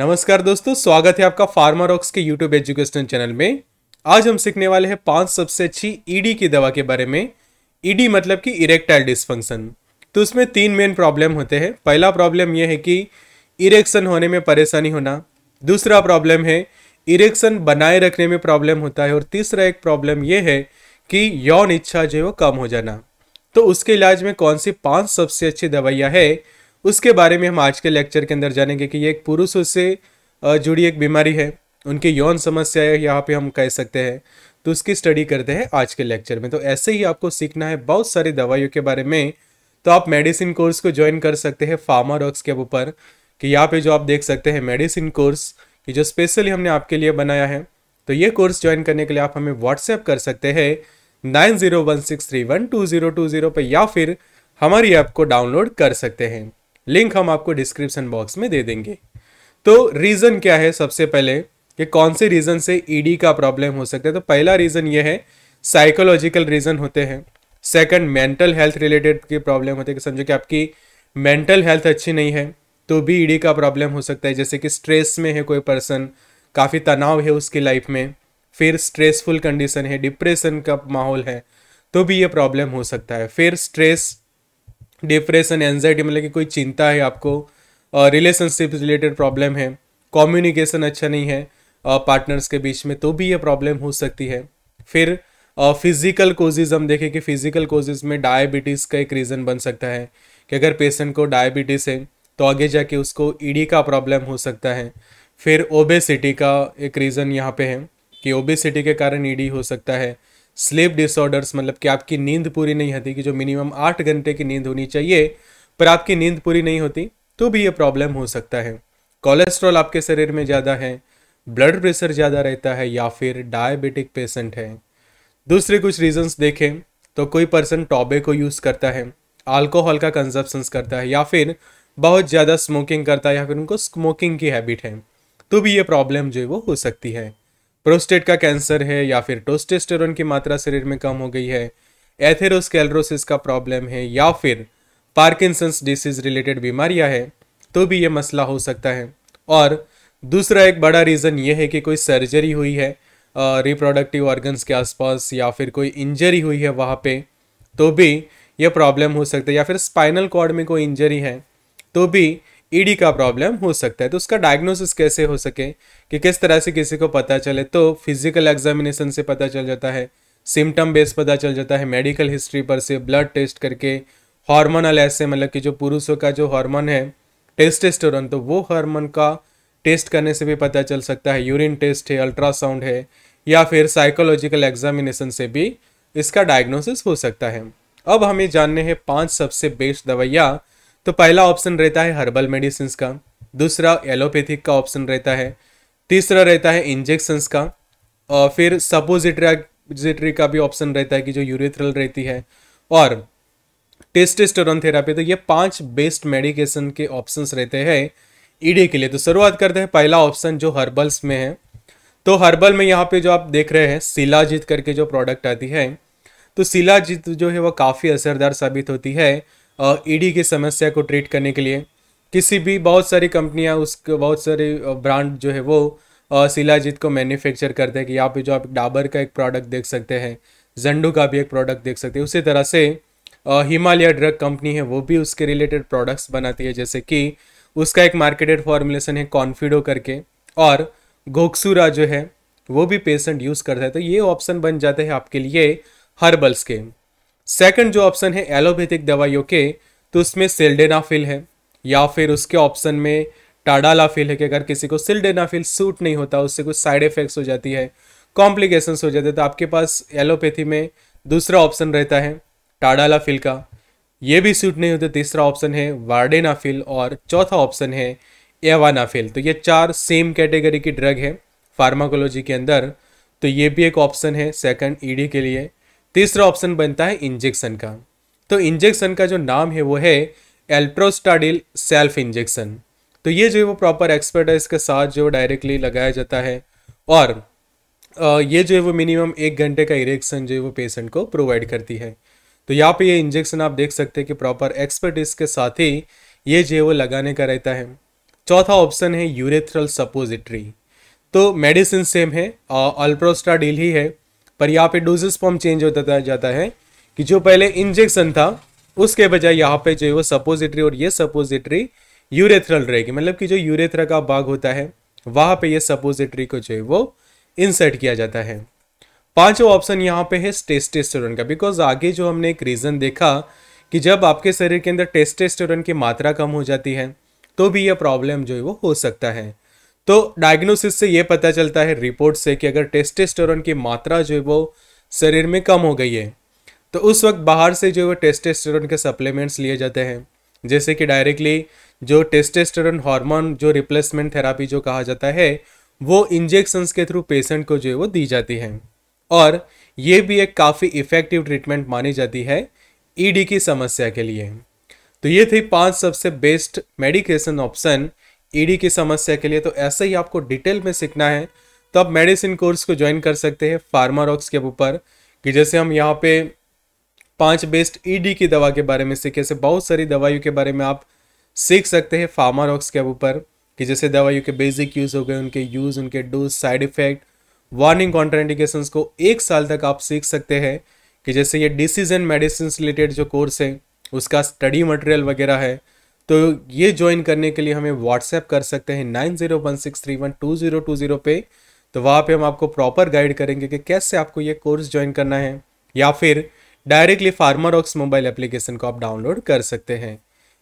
नमस्कार दोस्तों स्वागत है आपका फार्मा रॉक्स के यूट्यूब एजुकेशन चैनल में आज हम सीखने वाले हैं पांच सबसे अच्छी ईडी e की दवा के बारे में ईडी e मतलब कि इरेक्टाइल डिसफंक्शन तो उसमें तीन मेन प्रॉब्लम होते हैं पहला प्रॉब्लम यह है कि इरेक्शन होने में परेशानी होना दूसरा प्रॉब्लम है इरेक्शन बनाए रखने में प्रॉब्लम होता है और तीसरा एक प्रॉब्लम यह है कि यौन इच्छा जो है वो कम हो जाना तो उसके इलाज में कौन सी पाँच सबसे अच्छी दवाइयाँ है उसके बारे में हम आज के लेक्चर के अंदर जानेंगे कि ये एक पुरुषों से जुड़ी एक बीमारी है उनकी यौन समस्या है यहाँ पे हम कह सकते हैं तो उसकी स्टडी करते हैं आज के लेक्चर में तो ऐसे ही आपको सीखना है बहुत सारी दवाइयों के बारे में तो आप मेडिसिन कोर्स को ज्वाइन कर सकते हैं फार्मा रॉक्स के ऊपर कि यहाँ पे जो आप देख सकते हैं मेडिसिन कोर्स ये जो स्पेशली हमने आपके लिए बनाया है तो ये कोर्स ज्वाइन करने के लिए आप हमें व्हाट्सएप कर सकते हैं nine zero one six three one two zero two zero पर या फिर हमारी ऐप को डाउनलोड कर सकते हैं लिंक हम आपको डिस्क्रिप्शन बॉक्स में दे देंगे तो रीज़न क्या है सबसे पहले कि कौन से रीज़न से ईडी e का प्रॉब्लम हो सकता है तो पहला रीज़न ये है साइकोलॉजिकल रीज़न होते हैं सेकंड मेंटल हेल्थ रिलेटेड की प्रॉब्लम होती है कि समझो कि आपकी मेंटल हेल्थ अच्छी नहीं है तो भी ईडी e का प्रॉब्लम हो सकता है जैसे कि स्ट्रेस में है कोई पर्सन काफ़ी तनाव है उसकी लाइफ में फिर स्ट्रेसफुल कंडीशन है डिप्रेशन का माहौल है तो भी ये प्रॉब्लम हो सकता है फिर स्ट्रेस डिप्रेशन एनजाइटी मतलब कि कोई चिंता है आपको रिलेशनशिप रिलेटेड प्रॉब्लम है कम्युनिकेशन अच्छा नहीं है पार्टनर्स के बीच में तो भी ये प्रॉब्लम हो सकती है फिर फिजिकल कोजेज हम देखें कि फिजिकल कोजेज में डायबिटीज़ का एक रीज़न बन सकता है कि अगर पेशेंट को डायबिटीज़ है तो आगे जाके उसको ईडी e का प्रॉब्लम हो सकता है फिर ओबेसिटी का एक रीज़न यहाँ पे है कि ओबेसिटी के कारण ईडी e हो सकता है स्लीप डिसऑर्डर्स मतलब कि आपकी नींद पूरी नहीं होती कि जो मिनिमम आठ घंटे की नींद होनी चाहिए पर आपकी नींद पूरी नहीं होती तो भी ये प्रॉब्लम हो सकता है कोलेस्ट्रॉल आपके शरीर में ज़्यादा है ब्लड प्रेशर ज़्यादा रहता है या फिर डायबिटिक पेशेंट है दूसरे कुछ रीजंस देखें तो कोई पर्सन टॉबे को यूज़ करता है अल्कोहल का कंजप्शन करता है या फिर बहुत ज़्यादा स्मोकिंग करता है या फिर उनको स्मोकिंग की हैबिट है तो भी ये प्रॉब्लम जो है वो हो सकती है प्रोस्टेट का कैंसर है या फिर टोस्टेस्टेरोन की मात्रा शरीर में कम हो गई है एथेरोस्केलरोसिस का प्रॉब्लम है या फिर पार्किंसंस डिसीज रिलेटेड बीमारियां हैं तो भी ये मसला हो सकता है और दूसरा एक बड़ा रीज़न ये है कि कोई सर्जरी हुई है रिप्रोडक्टिव ऑर्गन्स के आसपास या फिर कोई इंजरी हुई है वहाँ पे तो भी ये प्रॉब्लम हो सकता है या फिर स्पाइनल कॉर्ड में कोई इंजरी है तो भी ईडी e का प्रॉब्लम हो सकता है तो उसका डायग्नोसिस कैसे हो सके कि किस तरह से किसी को पता चले तो फिजिकल एग्जामिनेशन से पता चल जाता है सिम्टम बेस पता चल जाता है मेडिकल हिस्ट्री पर से ब्लड टेस्ट करके हार्मोनल ऐसे मतलब कि जो पुरुषों का जो हार्मोन है टेस्टेस्टोरन तो वो हार्मोन का टेस्ट करने से भी पता चल सकता है यूरिन टेस्ट है अल्ट्रासाउंड है या फिर साइकोलॉजिकल एग्जामिनेशन से भी इसका डायग्नोसिस हो सकता है अब हमें जानने हैं पांच सबसे बेस्ट दवाइयाँ तो पहला ऑप्शन रहता है हर्बल मेडिसिन का दूसरा एलोपैथिक का ऑप्शन रहता है तीसरा रहता है इंजेक्शंस का और फिर सपोजिट्री का भी ऑप्शन रहता है कि जो यूरिथ्रल रहती है और टेस्टेस्टोरन थेरापी तो ये पांच बेस्ट मेडिकेशन के ऑप्शंस रहते हैं ईडी के लिए तो शुरुआत करते हैं पहला ऑप्शन जो हर्बल्स में है तो हर्बल में यहाँ पे जो आप देख रहे हैं सिलाजीत करके जो प्रोडक्ट आती है तो सिलाजीत जो है वो काफ़ी असरदार साबित होती है ईडी e की समस्या को ट्रीट करने के लिए किसी भी बहुत सारी कंपनियां उस बहुत सारे ब्रांड जो है वो शिलाजीत को मैन्युफैक्चर करते हैं कि यहाँ पे जो आप डाबर का एक प्रोडक्ट देख सकते हैं जंडू का भी एक प्रोडक्ट देख सकते हैं उसी तरह से हिमालय ड्रग कंपनी है वो भी उसके रिलेटेड प्रोडक्ट्स बनाती है जैसे कि उसका एक मार्केटेड फॉर्मुलेशन है कॉन्फिडो करके और घोक्सूरा जो है वो भी पेशेंट यूज़ करता है तो ये ऑप्शन बन जाते हैं आपके लिए हर्बल्स के सेकंड जो ऑप्शन है एलोपैथिक दवाइयों के तो उसमें सिल्डेनाफिल है या फिर उसके ऑप्शन में टाडालाफिल है कि अगर किसी को सिल्डेनाफिल सूट नहीं होता उससे कुछ साइड इफ़ेक्ट्स हो जाती है कॉम्प्लिकेशंस हो जाते हैं तो आपके पास एलोपैथी में दूसरा ऑप्शन रहता है टाडालाफिल का ये भी सूट नहीं होता तीसरा ऑप्शन है वार्डेनाफिल और चौथा ऑप्शन है एवानाफिल तो ये चार सेम कैटेगरी की ड्रग है फार्माकोलॉजी के अंदर तो ये भी एक ऑप्शन है सेकंड ईडी e के लिए तीसरा ऑप्शन बनता है इंजेक्शन का तो इंजेक्शन का जो नाम है वो है एल्ट्रोस्टाडिल सेल्फ इंजेक्शन तो ये जो है वो प्रॉपर है इसके साथ जो डायरेक्टली लगाया जाता है और ये जो है वो मिनिमम एक घंटे का इरेक्शन जो है वो पेशेंट को प्रोवाइड करती है तो यहाँ पे ये इंजेक्शन आप देख सकते हैं कि प्रॉपर एक्सपर्ट के साथ ही ये जो है वो लगाने का रहता है चौथा ऑप्शन है यूरेथ्रल सपोजिट्री तो मेडिसिन सेम है अल्प्रोस्टाडील ही है पर यहाँ पे डोजेस फॉर्म चेंज होता जाता है कि जो पहले इंजेक्शन था उसके बजाय यहाँ पे जो है वो सपोजिटरी और ये सपोजिटरी यूरेथ्रल रहेगी मतलब कि जो यूरेथ्रा का भाग होता है वहाँ पे ये सपोजिटरी को जो है वो इंसर्ट किया जाता है पांचवा ऑप्शन यहाँ पे है टेस्टेस्टोरन का बिकॉज आगे जो हमने एक रीज़न देखा कि जब आपके शरीर के अंदर टेस्टेस्टोरन की मात्रा कम हो जाती है तो भी यह प्रॉब्लम जो है वो हो सकता है तो डायग्नोसिस से ये पता चलता है रिपोर्ट से कि अगर टेस्टेस्टोरन की मात्रा जो है वो शरीर में कम हो गई है तो उस वक्त बाहर से जो है वो टेस्टेस्टोरन के सप्लीमेंट्स लिए जाते हैं जैसे कि डायरेक्टली जो टेस्टेस्टोरन हार्मोन जो रिप्लेसमेंट थेरापी जो कहा जाता है वो इंजेक्शंस के थ्रू पेशेंट को जो है वो दी जाती है और ये भी एक काफ़ी इफ़ेक्टिव ट्रीटमेंट मानी जाती है ईडी e की समस्या के लिए तो ये थी पांच सबसे best medication option ED e की समस्या के लिए तो ऐसे ही आपको डिटेल में सीखना है तो आप मेडिसिन कोर्स को ज्वाइन कर सकते हैं फार्मारॉक्स के ऊपर कि जैसे हम यहाँ पे पांच बेस्ट ईडी e की दवा के बारे में सीखे से बहुत सारी दवाइयों के बारे में आप सीख सकते हैं फार्मारॉक्स के ऊपर कि जैसे दवाइयों के बेसिक यूज़ हो गए उनके यूज़ उनके dose side effect warning contraindication को एक साल तक आप सीख सकते हैं कि जैसे ये डिसीजन मेडिसिन रिलेटेड जो कोर्स है उसका स्टडी मटेरियल वगैरह है तो ये ज्वाइन करने के लिए हमें व्हाट्सएप कर सकते हैं nine zero one six three one two zero two zero पे तो वहाँ पे हम आपको प्रॉपर गाइड करेंगे कि कैसे आपको ये कोर्स ज्वाइन करना है या फिर डायरेक्टली फार्मारॉक्स मोबाइल एप्लीकेशन को आप डाउनलोड कर सकते हैं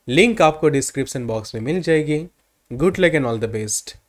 लिंक आपको डिस्क्रिप्शन बॉक्स में मिल जाएगी good luck and all the best